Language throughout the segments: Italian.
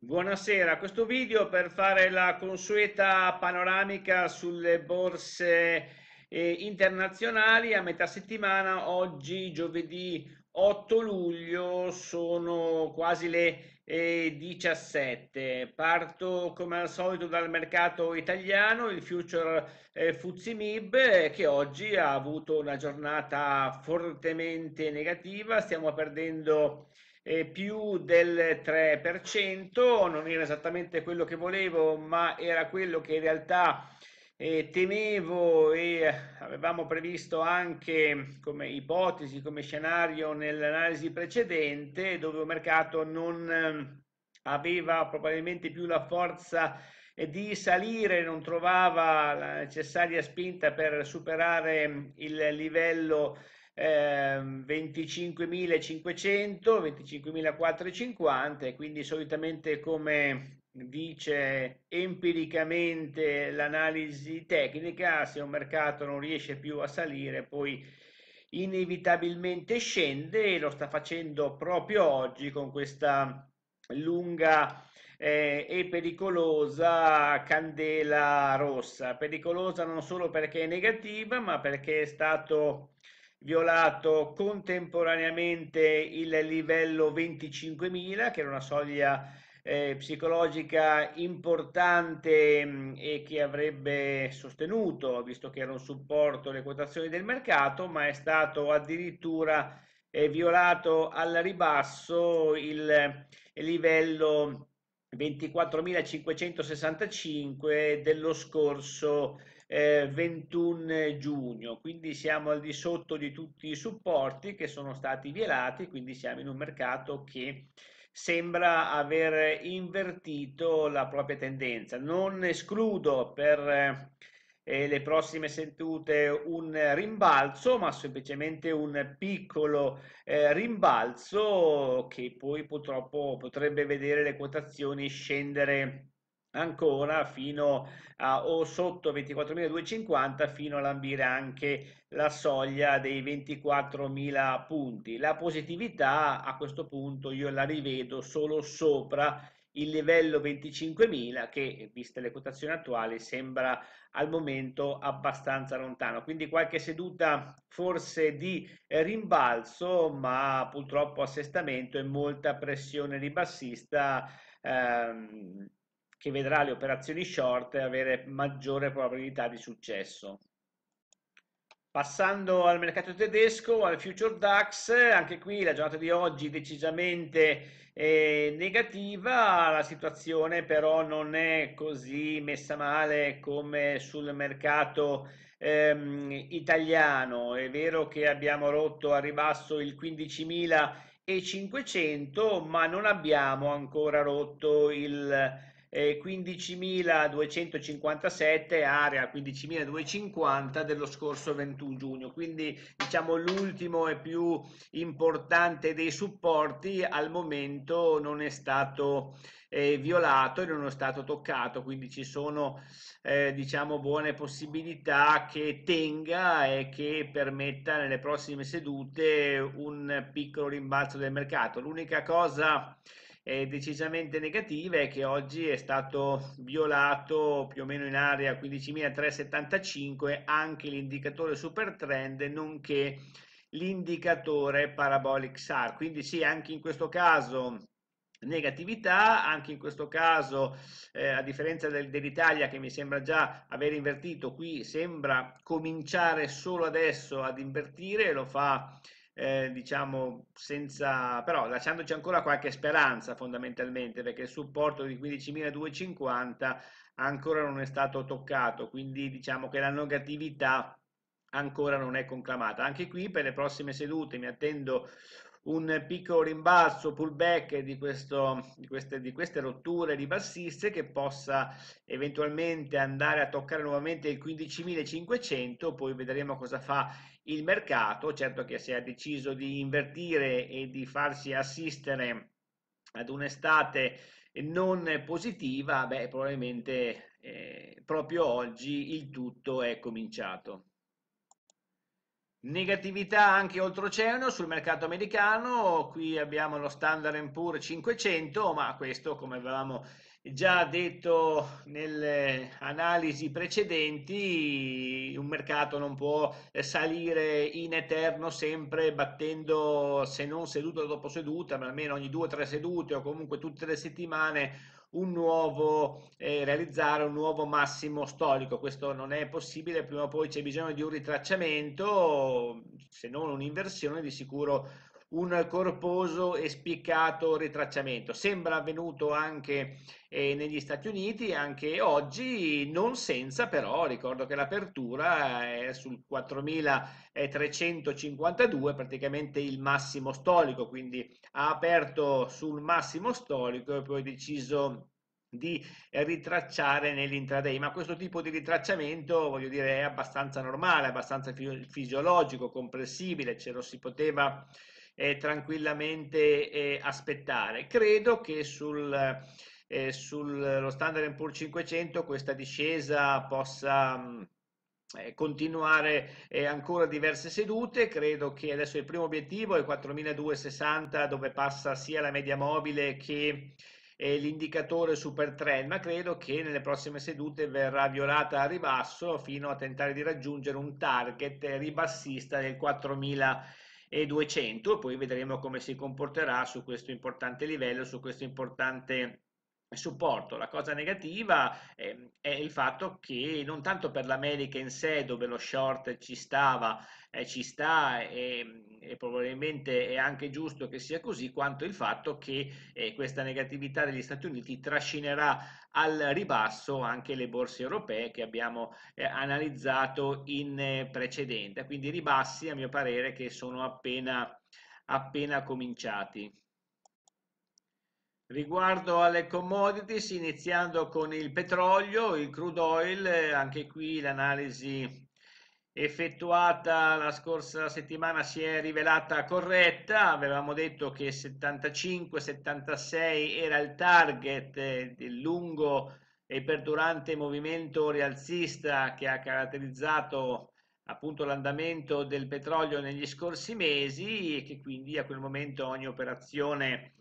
Buonasera, questo video per fare la consueta panoramica sulle borse eh, internazionali a metà settimana, oggi giovedì 8 luglio sono quasi le eh, 17. Parto come al solito dal mercato italiano, il future eh, Fuzzi Mib eh, che oggi ha avuto una giornata fortemente negativa, stiamo perdendo eh, più del 3%, non era esattamente quello che volevo, ma era quello che in realtà eh, temevo e avevamo previsto anche come ipotesi, come scenario nell'analisi precedente, dove il mercato non ehm, aveva probabilmente più la forza di salire, non trovava la necessaria spinta per superare ehm, il livello 25.500, ehm, 25.450, quindi solitamente come dice empiricamente l'analisi tecnica, se un mercato non riesce più a salire, poi inevitabilmente scende e lo sta facendo proprio oggi con questa lunga eh, e pericolosa candela rossa. Pericolosa non solo perché è negativa, ma perché è stato violato contemporaneamente il livello 25.000 che era una soglia eh, psicologica importante mh, mm, e che avrebbe sostenuto visto che era un supporto alle quotazioni del mercato ma è stato addirittura eh, violato al ribasso il, livello 24.565 dello scorso eh, 21 giugno, quindi siamo al di sotto di tutti i supporti che sono stati violati, quindi siamo in un mercato che sembra aver invertito la propria tendenza. Non escludo per eh, le prossime sedute un rimbalzo, ma semplicemente un piccolo eh, rimbalzo che poi purtroppo potrebbe vedere le quotazioni scendere ancora fino a o sotto 24.250 fino a lambire anche la soglia dei 24.000 punti. La positività a questo punto io la rivedo solo sopra il livello 25.000 che viste le quotazioni attuali sembra al momento abbastanza lontano quindi qualche seduta forse di rimbalzo ma purtroppo assestamento e molta pressione ribassista ehm, che vedrà le operazioni short avere maggiore probabilità di successo. Passando al mercato tedesco, al future DAX, anche qui la giornata di oggi decisamente eh, negativa, la situazione però non è così messa male come sul mercato ehm, italiano, è vero che abbiamo rotto a ribasso il 15.500 ma non abbiamo ancora rotto il 15.257 area 15.250 dello scorso 21 giugno quindi diciamo l'ultimo e più importante dei supporti al momento non è stato eh, violato e non è stato toccato quindi ci sono eh, diciamo buone possibilità che tenga e che permetta nelle prossime sedute un piccolo rimbalzo del mercato l'unica cosa eh, decisamente negative che oggi è stato violato più o meno in area 15.375 anche l'indicatore super trend nonché l'indicatore parabolic SAR. Quindi sì, anche in questo caso negatività, anche in questo caso eh, a differenza del, dell'Italia che mi sembra già aver invertito, qui sembra cominciare solo adesso ad invertire, lo fa eh, diciamo, senza, però lasciandoci ancora qualche speranza fondamentalmente, perché il supporto di 15.250 ancora non è stato toccato, quindi diciamo che la negatività ancora non è conclamata. Anche qui per le prossime sedute mi attendo un piccolo rimbalzo, pullback di, questo, di, queste, di queste rotture ribassiste che possa eventualmente andare a toccare nuovamente il 15.500, poi vedremo cosa fa il mercato, certo che se ha deciso di invertire e di farsi assistere ad un'estate non positiva, beh probabilmente eh, proprio oggi il tutto è cominciato. Negatività anche oltreoceano sul mercato americano, qui abbiamo lo Standard Poor's 500, ma questo come avevamo già detto nelle analisi precedenti, un mercato non può salire in eterno sempre battendo se non seduta dopo seduta, ma almeno ogni due o tre sedute o comunque tutte le settimane un nuovo, eh, realizzare un nuovo massimo storico. Questo non è possibile, prima o poi c'è bisogno di un ritracciamento, se non un'inversione di sicuro un corposo e spiccato ritracciamento. Sembra avvenuto anche eh, negli Stati Uniti, anche oggi, non senza però, ricordo che l'apertura è sul 4352, praticamente il massimo storico, quindi ha aperto sul massimo storico e poi deciso di ritracciare nell'intraday, ma questo tipo di ritracciamento voglio dire è abbastanza normale, abbastanza fisiologico, comprensibile, ce lo si poteva eh, tranquillamente eh, aspettare. Credo che sul, eh, sullo Standard Poor's 500 questa discesa possa... Mh, mm, eh, continuare eh, ancora diverse sedute, credo che adesso il primo obiettivo è 4260 dove passa sia la media mobile che eh, l'indicatore super trend, ma credo che nelle prossime sedute verrà violata a ribasso fino a tentare di raggiungere un target ribassista del 4000 e 200, poi vedremo come si comporterà su questo importante livello, su questo importante supporto. La cosa negativa eh, è il fatto che non tanto per l'America in sé dove lo short ci stava, eh, ci sta e, ehm, e, probabilmente è anche giusto che sia così, quanto il fatto che eh, questa negatività degli Stati Uniti trascinerà al ribasso anche le borse europee che abbiamo eh, analizzato in eh, precedente. Quindi ribassi a mio parere che sono appena, appena cominciati. Riguardo alle commodities, iniziando con il petrolio, il crude oil, eh, anche qui l'analisi effettuata la scorsa settimana si è rivelata corretta, avevamo detto che 75-76 era il target eh, del lungo e perdurante movimento rialzista che ha caratterizzato appunto l'andamento del petrolio negli scorsi mesi e che quindi a quel momento ogni operazione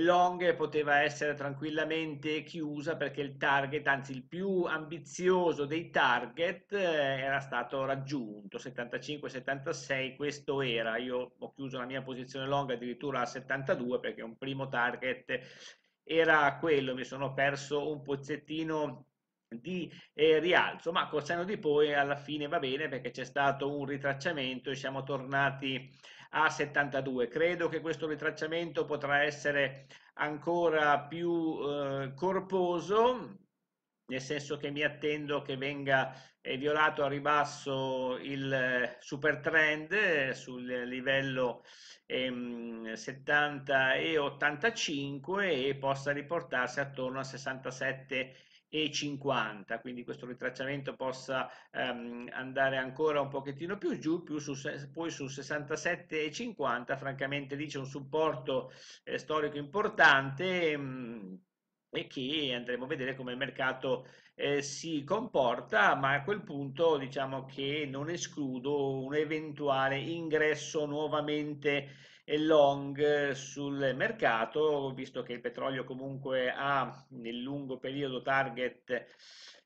long poteva essere tranquillamente chiusa perché il target, anzi il più ambizioso dei target eh, era stato raggiunto, 75-76 questo era, io ho chiuso la mia posizione long addirittura a 72 perché un primo target era quello, mi sono perso un pozzettino di eh, rialzo, ma col senno di poi alla fine va bene perché c'è stato un ritracciamento e siamo tornati a 72. Credo che questo ritracciamento potrà essere ancora più eh, corposo, nel senso che mi attendo che venga eh, violato a ribasso il eh, super trend eh, sul livello ehm, 70 e 85 e possa riportarsi attorno a 67 e 50, quindi questo ritracciamento possa ehm, andare ancora un pochettino più giù, più su, poi su 67 e 50, francamente lì c'è un supporto eh, storico importante. Ehm, e che andremo a vedere come il mercato eh, si comporta, ma a quel punto diciamo che non escludo un eventuale ingresso nuovamente e long sul mercato, visto che il petrolio comunque ha nel lungo periodo target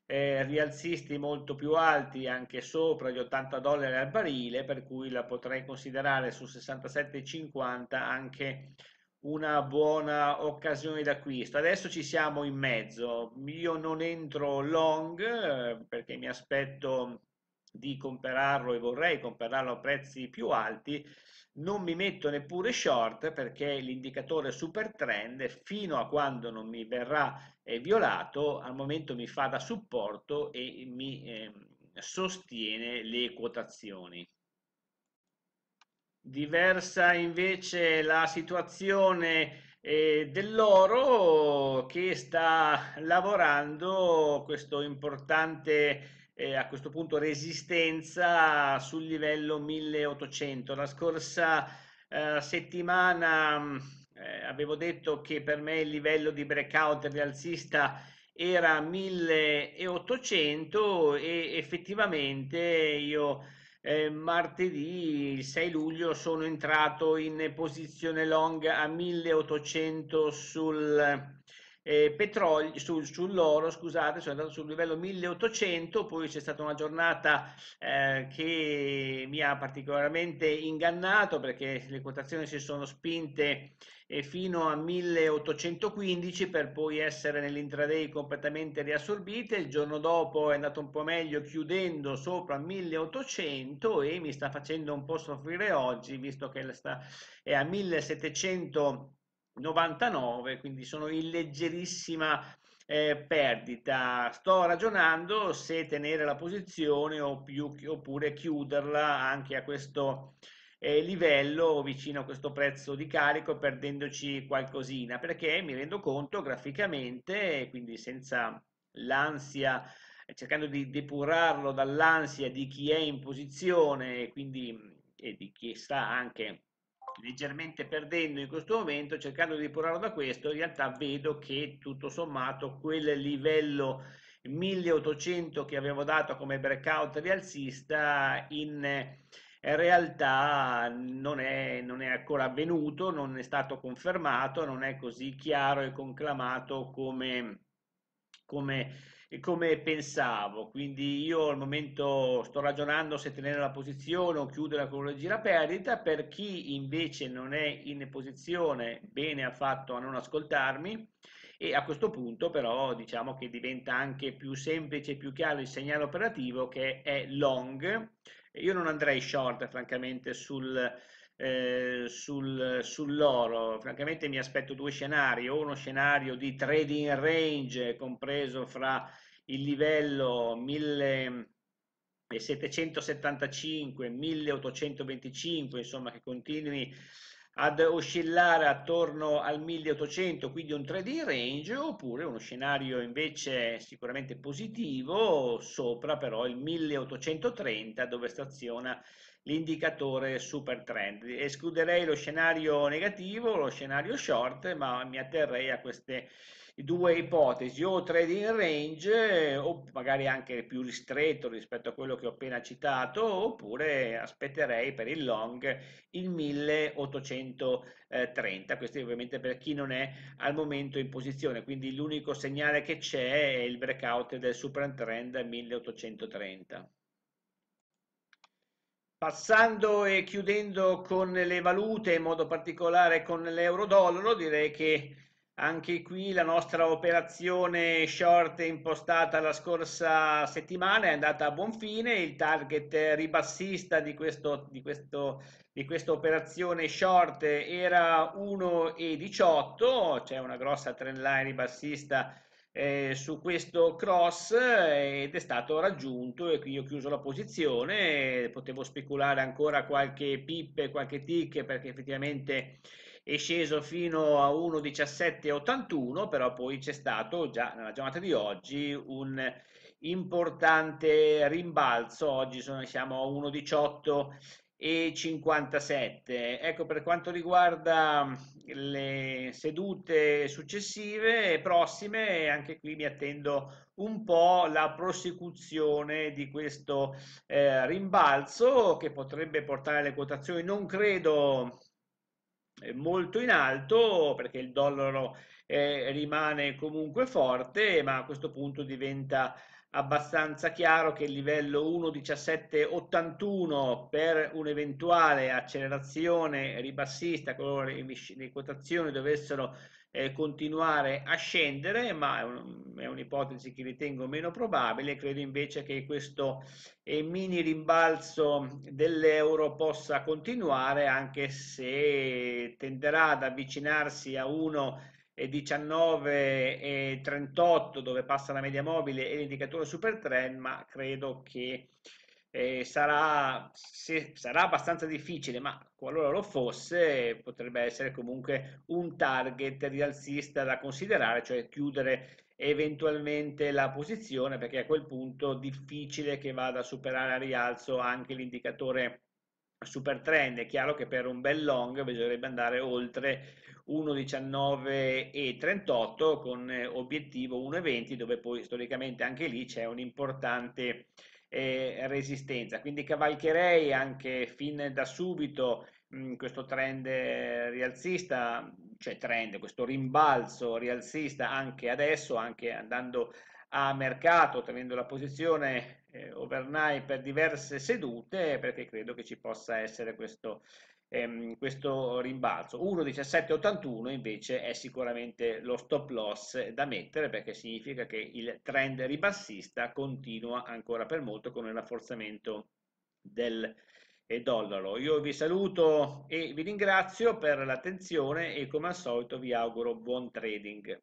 eh, rialzisti molto più alti, anche sopra gli 80 dollari al barile, per cui la potrei considerare su 67,50 anche una buona occasione d'acquisto. Adesso ci siamo in mezzo, io non entro long eh, perché mi aspetto di comprarlo e vorrei comprarlo a prezzi più alti non mi metto neppure short perché l'indicatore super trend fino a quando non mi verrà eh, violato al momento mi fa da supporto e mi eh, sostiene le quotazioni. Diversa invece la situazione eh, dell'oro che sta lavorando questo importante eh, a questo punto resistenza sul livello 1800. La scorsa eh, settimana mm, eh, avevo detto che per me il livello di breakout rialzista era 1800 e effettivamente io eh, martedì 6 luglio sono entrato in posizione long a 1800 sul eh, petrolio, su, sull'oro, scusate, sono andato sul livello 1800, poi c'è stata una giornata eh, che mi ha particolarmente ingannato perché le quotazioni si sono spinte eh, fino a 1815 per poi essere nell'intraday completamente riassorbite, il giorno dopo è andato un po' meglio chiudendo sopra 1800 e mi sta facendo un po' soffrire oggi visto che sta, è a 1700 99, quindi sono in leggerissima eh, perdita. Sto ragionando se tenere la posizione più, oppure chiuderla anche a questo eh, livello vicino a questo prezzo di carico perdendoci qualcosina perché mi rendo conto graficamente, quindi senza l'ansia cercando di depurarlo dall'ansia di chi è in posizione quindi, e di chi sta anche leggermente perdendo in questo momento, cercando di depurarlo da questo, in realtà vedo che tutto sommato quel livello 1800 che avevo dato come breakout rialzista in eh, realtà non è, non è ancora avvenuto, non è stato confermato, non è così chiaro e conclamato come, come come pensavo. Quindi io al momento sto ragionando se tenere la posizione o chiudere con una gira perdita. Per chi invece non è in posizione, bene ha fatto a non ascoltarmi. E a questo punto però diciamo che diventa anche più semplice e più chiaro il segnale operativo che è long. Io non andrei short francamente sul, eh, sul, sull'oro. Francamente mi aspetto due scenari, uno scenario di trading range compreso fra il livello 1775, 1825, eh, insomma che continui ad oscillare attorno al 1800, quindi un 3D range, oppure uno scenario invece sicuramente positivo, sopra però il 1830 dove staziona l'indicatore super trend. Escluderei lo scenario negativo, lo scenario short, ma mi atterrei a queste due ipotesi, o trading range o magari anche più ristretto rispetto a quello che ho appena citato, oppure aspetterei per il long il 1830, questo ovviamente per chi non è al momento in posizione, quindi l'unico segnale che c'è è il breakout del supertrend 1830. Passando e chiudendo con le valute, in modo particolare con l'euro-dollaro, direi che anche qui la nostra operazione short impostata la scorsa settimana è andata a buon fine, il target ribassista di, questo, di, questo, di questa operazione short era 1,18, c'è una grossa trend line ribassista eh, su questo cross ed è stato raggiunto e qui ho chiuso la posizione, potevo speculare ancora qualche pip, qualche tick perché effettivamente è sceso fino a 1,1781, però poi c'è stato già nella giornata di oggi un importante rimbalzo, oggi sono, siamo a 1,18 e 57. Ecco, per quanto riguarda le sedute successive e prossime, anche qui mi attendo un po' la prosecuzione di questo eh, rimbalzo che potrebbe portare le quotazioni, non credo molto in alto perché il dollaro eh, rimane comunque forte, ma a questo punto diventa abbastanza chiaro che il livello 1.1781 per un'eventuale accelerazione ribassista, qualora le, le quotazioni dovessero eh, continuare a scendere, ma è, un, è, un'ipotesi che ritengo meno probabile. Credo invece che questo eh, mini rimbalzo dell'euro possa continuare, anche se tenderà ad avvicinarsi a 1,1938, dove passa la media mobile e l'indicatore super trend, ma credo che eh, sarà, se, sarà abbastanza difficile, ma qualora lo fosse potrebbe essere comunque un target rialzista da considerare, cioè chiudere eventualmente la posizione perché a quel punto è difficile che vada a superare a rialzo anche l'indicatore super trend è chiaro che per un bel long bisognerebbe andare oltre 1,19 e 38 con eh, obiettivo 1,20 dove poi storicamente anche lì c'è un importante e resistenza. Quindi cavalcherei anche fin da subito mh, questo trend rialzista, cioè trend, questo rimbalzo rialzista anche adesso, anche andando a mercato, tenendo la posizione eh, overnight per diverse sedute, perché credo che ci possa essere questo ehm, questo rimbalzo. 1,1781 invece è sicuramente lo stop loss da mettere perché significa che il trend ribassista continua ancora per molto con il rafforzamento del eh, dollaro. Io vi saluto e vi ringrazio per l'attenzione e come al solito vi auguro buon trading.